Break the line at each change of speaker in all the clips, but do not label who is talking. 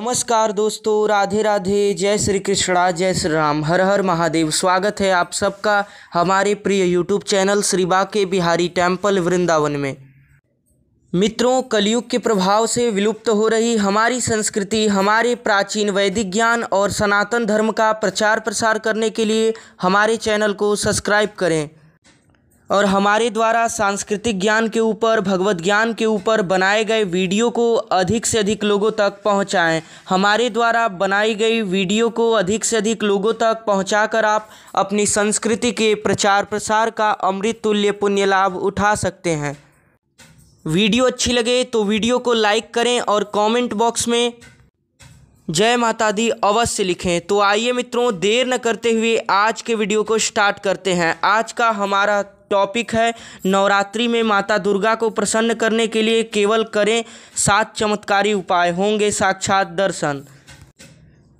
नमस्कार दोस्तों राधे राधे जय श्री कृष्णा जय श्री राम हर हर महादेव स्वागत है आप सबका हमारे प्रिय यूट्यूब चैनल श्री बाके बिहारी टेम्पल वृंदावन में मित्रों कलयुग के प्रभाव से विलुप्त हो रही हमारी संस्कृति हमारे प्राचीन वैदिक ज्ञान और सनातन धर्म का प्रचार प्रसार करने के लिए हमारे चैनल को सब्सक्राइब करें और हमारे द्वारा सांस्कृतिक ज्ञान के ऊपर भगवत ज्ञान के ऊपर बनाए गए वीडियो को अधिक से अधिक लोगों तक पहुंचाएं हमारे द्वारा बनाई गई वीडियो को अधिक से अधिक लोगों तक पहुंचाकर आप अपनी संस्कृति के प्रचार प्रसार का अमृत तुल्य पुण्य लाभ उठा सकते हैं वीडियो अच्छी लगे तो वीडियो को लाइक करें और कमेंट बॉक्स में जय माता दी अवश्य लिखें तो आइए मित्रों देर न करते हुए आज के वीडियो को स्टार्ट करते हैं आज का हमारा टॉपिक है नवरात्रि में माता दुर्गा को प्रसन्न करने के लिए केवल करें सात चमत्कारी उपाय होंगे साक्षात दर्शन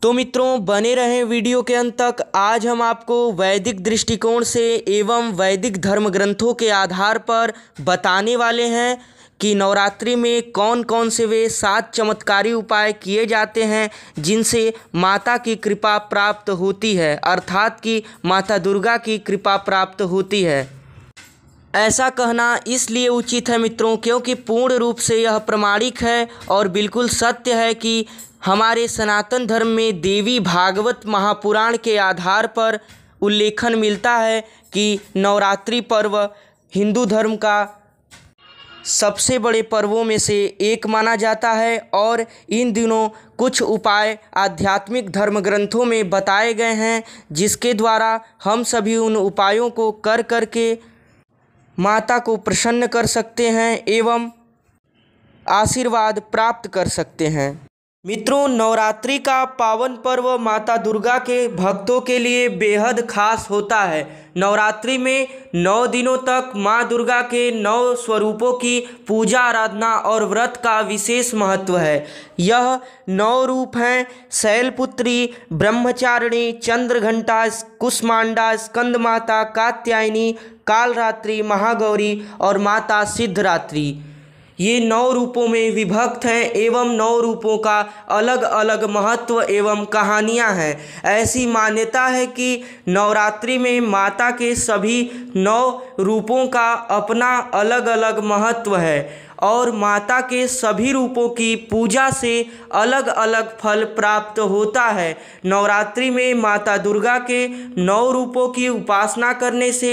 तो मित्रों बने रहें वीडियो के अंत तक आज हम आपको वैदिक दृष्टिकोण से एवं वैदिक धर्म ग्रंथों के आधार पर बताने वाले हैं कि नवरात्रि में कौन कौन से वे सात चमत्कारी उपाय किए जाते हैं जिनसे माता की कृपा प्राप्त होती है अर्थात कि माता दुर्गा की कृपा प्राप्त होती है ऐसा कहना इसलिए उचित है मित्रों क्योंकि पूर्ण रूप से यह प्रमाणिक है और बिल्कुल सत्य है कि हमारे सनातन धर्म में देवी भागवत महापुराण के आधार पर उल्लेखन मिलता है कि नवरात्रि पर्व हिंदू धर्म का सबसे बड़े पर्वों में से एक माना जाता है और इन दिनों कुछ उपाय आध्यात्मिक धर्म ग्रंथों में बताए गए हैं जिसके द्वारा हम सभी उन उपायों को कर कर के माता को प्रसन्न कर सकते हैं एवं आशीर्वाद प्राप्त कर सकते हैं मित्रों नवरात्रि का पावन पर्व माता दुर्गा के भक्तों के लिए बेहद खास होता है नवरात्रि में नौ दिनों तक माँ दुर्गा के नौ स्वरूपों की पूजा आराधना और व्रत का विशेष महत्व है यह नौ रूप हैं शैलपुत्री ब्रह्मचारिणी चंद्रघंटा कुष्मांडा स्कंदमाता कात्यायनी कालरात्रि महागौरी और माता सिद्धरात्रि ये नौ रूपों में विभक्त हैं एवं नौ रूपों का अलग अलग महत्व एवं कहानियां हैं ऐसी मान्यता है कि नवरात्रि में माता के सभी नौ रूपों का अपना अलग अलग महत्व है और माता के सभी रूपों की पूजा से अलग अलग फल प्राप्त होता है नवरात्रि में माता दुर्गा के नौ रूपों की उपासना करने से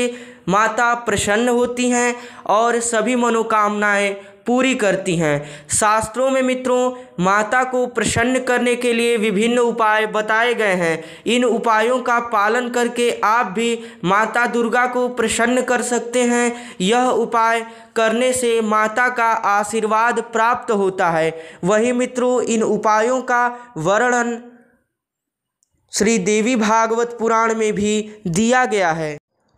माता प्रसन्न होती हैं और सभी मनोकामनाएं पूरी करती हैं शास्त्रों में मित्रों माता को प्रसन्न करने के लिए विभिन्न उपाय बताए गए हैं इन उपायों का पालन करके आप भी माता दुर्गा को प्रसन्न कर सकते हैं यह उपाय करने से माता का आशीर्वाद प्राप्त होता है वही मित्रों इन उपायों का वर्णन श्री देवी भागवत पुराण में भी दिया गया है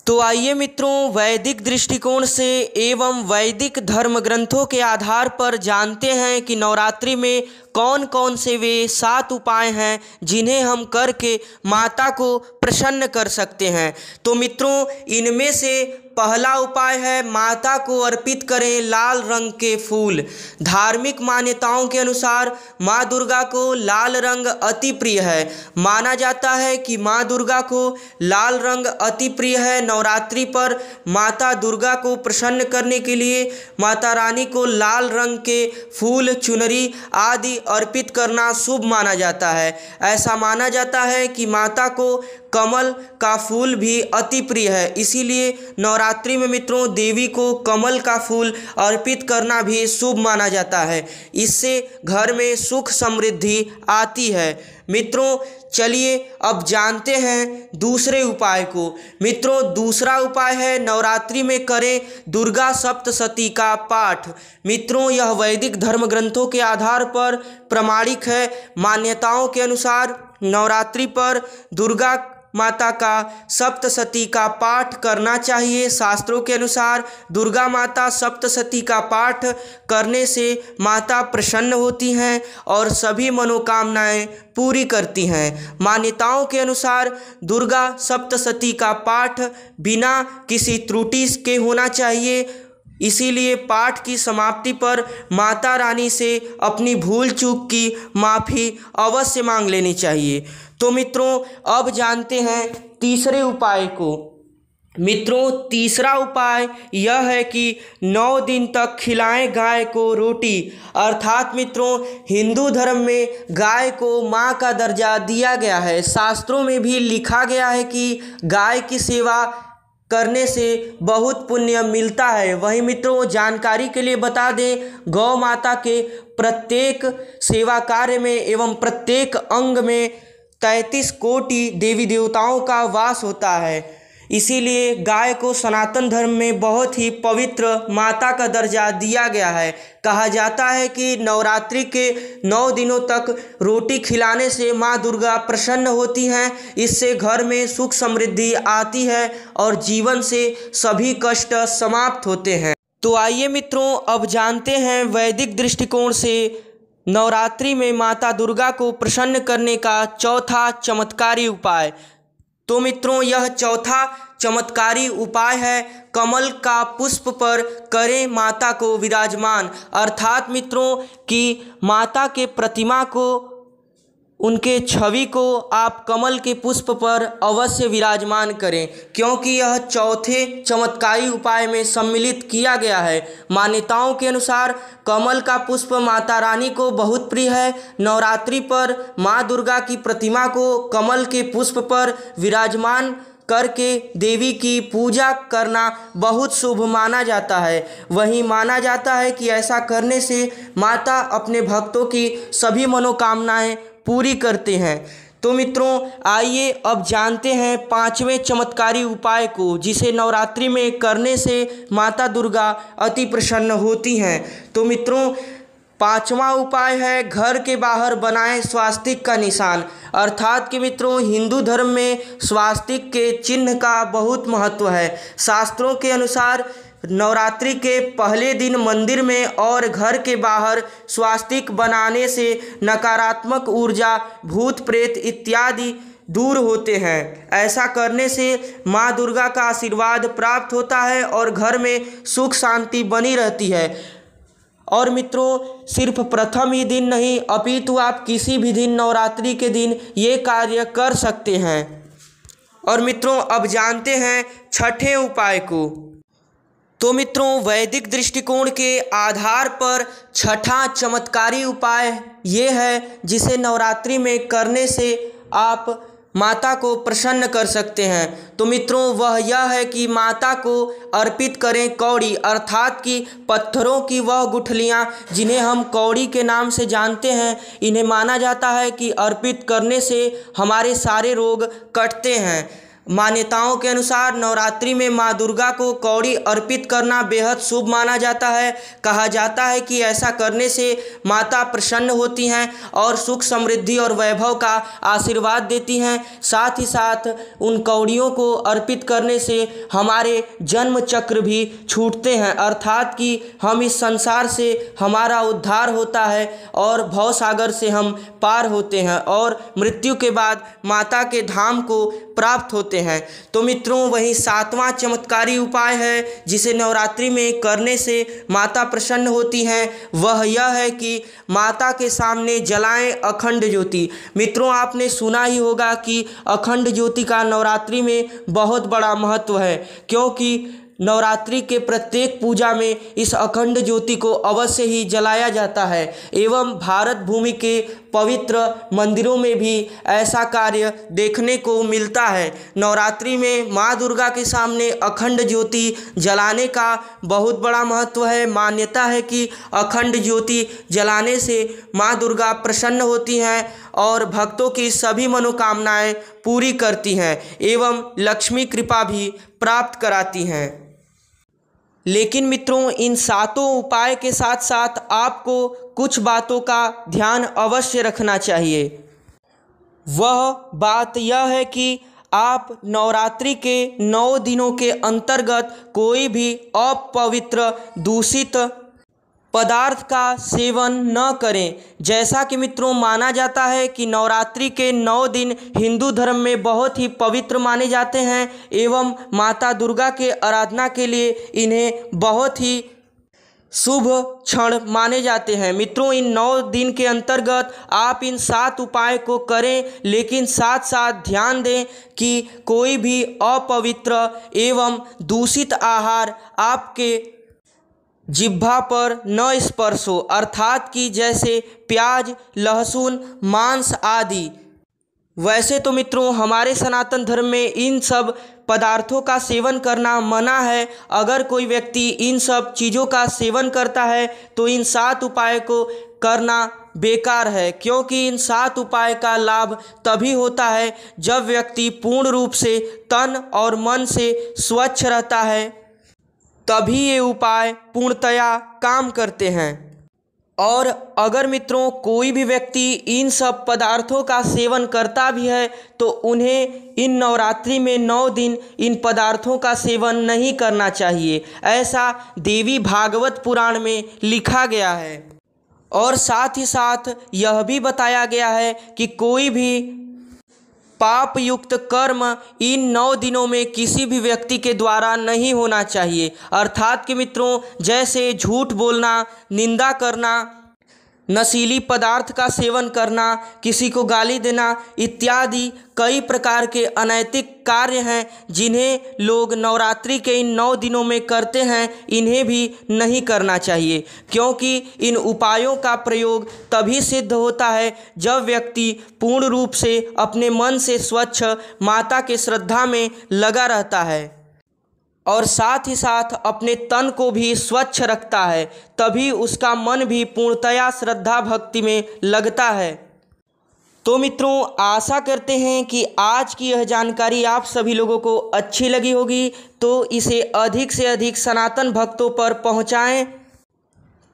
तो आइए मित्रों वैदिक दृष्टिकोण से एवं वैदिक धर्म ग्रंथों के आधार पर जानते हैं कि नवरात्रि में कौन कौन से वे सात उपाय हैं जिन्हें हम करके माता को प्रसन्न कर सकते हैं तो मित्रों इनमें से पहला उपाय है माता को अर्पित करें लाल रंग के फूल धार्मिक मान्यताओं के अनुसार माँ दुर्गा को लाल रंग अति प्रिय है माना जाता है कि माँ दुर्गा को लाल रंग अति प्रिय है नवरात्रि पर माता दुर्गा को प्रसन्न करने के लिए माता रानी को लाल रंग के फूल चुनरी आदि अर्पित करना शुभ माना जाता है ऐसा माना जाता है कि माता को कमल का फूल भी अति प्रिय है इसीलिए नवरात्रि में मित्रों देवी को कमल का फूल अर्पित करना भी शुभ माना जाता है इससे घर में सुख समृद्धि आती है मित्रों चलिए अब जानते हैं दूसरे उपाय को मित्रों दूसरा उपाय है नवरात्रि में करें दुर्गा सप्तशती का पाठ मित्रों यह वैदिक धर्म ग्रंथों के आधार पर प्रमाणिक है मान्यताओं के अनुसार नवरात्रि पर दुर्गा माता का सप्तशती का पाठ करना चाहिए शास्त्रों के अनुसार दुर्गा माता सप्तशती का पाठ करने से माता प्रसन्न होती हैं और सभी मनोकामनाएं पूरी करती हैं मान्यताओं के अनुसार दुर्गा सप्तशती का पाठ बिना किसी त्रुटि के होना चाहिए इसीलिए पाठ की समाप्ति पर माता रानी से अपनी भूल चूक की माफ़ी अवश्य मांग लेनी चाहिए तो मित्रों अब जानते हैं तीसरे उपाय को मित्रों तीसरा उपाय यह है कि नौ दिन तक खिलाएं गाय को रोटी अर्थात मित्रों हिंदू धर्म में गाय को माँ का दर्जा दिया गया है शास्त्रों में भी लिखा गया है कि गाय की सेवा करने से बहुत पुण्य मिलता है वही मित्रों जानकारी के लिए बता दें गौ माता के प्रत्येक सेवा कार्य में एवं प्रत्येक अंग में तैंतीस कोटि देवी देवताओं का वास होता है इसीलिए गाय को सनातन धर्म में बहुत ही पवित्र माता का दर्जा दिया गया है कहा जाता है कि नवरात्रि के नौ दिनों तक रोटी खिलाने से माँ दुर्गा प्रसन्न होती हैं इससे घर में सुख समृद्धि आती है और जीवन से सभी कष्ट समाप्त होते हैं तो आइए मित्रों अब जानते हैं वैदिक दृष्टिकोण से नवरात्रि में माता दुर्गा को प्रसन्न करने का चौथा चमत्कारी उपाय तो मित्रों यह चौथा चमत्कारी उपाय है कमल का पुष्प पर करें माता को विराजमान अर्थात मित्रों की माता के प्रतिमा को उनके छवि को आप कमल के पुष्प पर अवश्य विराजमान करें क्योंकि यह चौथे चमत्कारी उपाय में सम्मिलित किया गया है मान्यताओं के अनुसार कमल का पुष्प माता रानी को बहुत प्रिय है नवरात्रि पर माँ दुर्गा की प्रतिमा को कमल के पुष्प पर विराजमान करके देवी की पूजा करना बहुत शुभ माना जाता है वहीं माना जाता है कि ऐसा करने से माता अपने भक्तों की सभी मनोकामनाएं पूरी करते हैं तो मित्रों आइए अब जानते हैं पांचवें चमत्कारी उपाय को जिसे नवरात्रि में करने से माता दुर्गा अति प्रसन्न होती हैं तो मित्रों पांचवा उपाय है घर के बाहर बनाएं स्वास्तिक का निशान अर्थात कि मित्रों हिंदू धर्म में स्वास्तिक के चिन्ह का बहुत महत्व है शास्त्रों के अनुसार नवरात्रि के पहले दिन मंदिर में और घर के बाहर स्वास्तिक बनाने से नकारात्मक ऊर्जा भूत प्रेत इत्यादि दूर होते हैं ऐसा करने से माँ दुर्गा का आशीर्वाद प्राप्त होता है और घर में सुख शांति बनी रहती है और मित्रों सिर्फ प्रथम ही दिन नहीं अपितु आप किसी भी दिन नवरात्रि के दिन ये कार्य कर सकते हैं और मित्रों अब जानते हैं छठे उपाय को तो मित्रों वैदिक दृष्टिकोण के आधार पर छठा चमत्कारी उपाय ये है जिसे नवरात्रि में करने से आप माता को प्रसन्न कर सकते हैं तो मित्रों वह यह है कि माता को अर्पित करें कौड़ी अर्थात कि पत्थरों की वह गुठलियाँ जिन्हें हम कौड़ी के नाम से जानते हैं इन्हें माना जाता है कि अर्पित करने से हमारे सारे रोग कटते हैं मान्यताओं के अनुसार नवरात्रि में माँ दुर्गा को कौड़ी अर्पित करना बेहद शुभ माना जाता है कहा जाता है कि ऐसा करने से माता प्रसन्न होती हैं और सुख समृद्धि और वैभव का आशीर्वाद देती हैं साथ ही साथ उन कौड़ियों को अर्पित करने से हमारे जन्म चक्र भी छूटते हैं अर्थात कि हम इस संसार से हमारा उद्धार होता है और भव सागर से हम पार होते हैं और मृत्यु के बाद माता के धाम को प्राप्त होते होते हैं तो मित्रों वही सातवां चमत्कारी उपाय है जिसे नवरात्रि में करने से माता प्रसन्न होती हैं वह यह है कि माता के सामने जलाएं अखंड ज्योति मित्रों आपने सुना ही होगा कि अखंड ज्योति का नवरात्रि में बहुत बड़ा महत्व है क्योंकि नवरात्रि के प्रत्येक पूजा में इस अखंड ज्योति को अवश्य ही जलाया जाता है एवं भारत भूमि के पवित्र मंदिरों में भी ऐसा कार्य देखने को मिलता है नवरात्रि में माँ दुर्गा के सामने अखंड ज्योति जलाने का बहुत बड़ा महत्व है मान्यता है कि अखंड ज्योति जलाने से माँ दुर्गा प्रसन्न होती हैं और भक्तों की सभी मनोकामनाएं पूरी करती हैं एवं लक्ष्मी कृपा भी प्राप्त कराती हैं लेकिन मित्रों इन सातों उपाय के साथ साथ आपको कुछ बातों का ध्यान अवश्य रखना चाहिए वह बात यह है कि आप नवरात्रि के नौ दिनों के अंतर्गत कोई भी अपवित्र दूषित पदार्थ का सेवन न करें जैसा कि मित्रों माना जाता है कि नवरात्रि के नौ दिन हिंदू धर्म में बहुत ही पवित्र माने जाते हैं एवं माता दुर्गा के आराधना के लिए इन्हें बहुत ही शुभ क्षण माने जाते हैं मित्रों इन नौ दिन के अंतर्गत आप इन सात उपाय को करें लेकिन साथ साथ ध्यान दें कि कोई भी अपवित्र एवं दूषित आहार आपके जिह्वा पर न स्पर्श हो अर्थात कि जैसे प्याज लहसुन मांस आदि वैसे तो मित्रों हमारे सनातन धर्म में इन सब पदार्थों का सेवन करना मना है अगर कोई व्यक्ति इन सब चीज़ों का सेवन करता है तो इन सात उपाय को करना बेकार है क्योंकि इन सात उपाय का लाभ तभी होता है जब व्यक्ति पूर्ण रूप से तन और मन से स्वच्छ रहता है तभी ये उपाय पूर्णतया काम करते हैं और अगर मित्रों कोई भी व्यक्ति इन सब पदार्थों का सेवन करता भी है तो उन्हें इन नवरात्रि में नौ दिन इन पदार्थों का सेवन नहीं करना चाहिए ऐसा देवी भागवत पुराण में लिखा गया है और साथ ही साथ यह भी बताया गया है कि कोई भी पाप युक्त कर्म इन नौ दिनों में किसी भी व्यक्ति के द्वारा नहीं होना चाहिए अर्थात के मित्रों जैसे झूठ बोलना निंदा करना नशीली पदार्थ का सेवन करना किसी को गाली देना इत्यादि कई प्रकार के अनैतिक कार्य हैं जिन्हें लोग नवरात्रि के इन नौ दिनों में करते हैं इन्हें भी नहीं करना चाहिए क्योंकि इन उपायों का प्रयोग तभी सिद्ध होता है जब व्यक्ति पूर्ण रूप से अपने मन से स्वच्छ माता के श्रद्धा में लगा रहता है और साथ ही साथ अपने तन को भी स्वच्छ रखता है तभी उसका मन भी पूर्णतया श्रद्धा भक्ति में लगता है तो मित्रों आशा करते हैं कि आज की यह जानकारी आप सभी लोगों को अच्छी लगी होगी तो इसे अधिक से अधिक सनातन भक्तों पर पहुंचाएं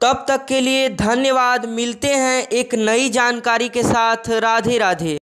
तब तक के लिए धन्यवाद मिलते हैं एक नई जानकारी के साथ राधे राधे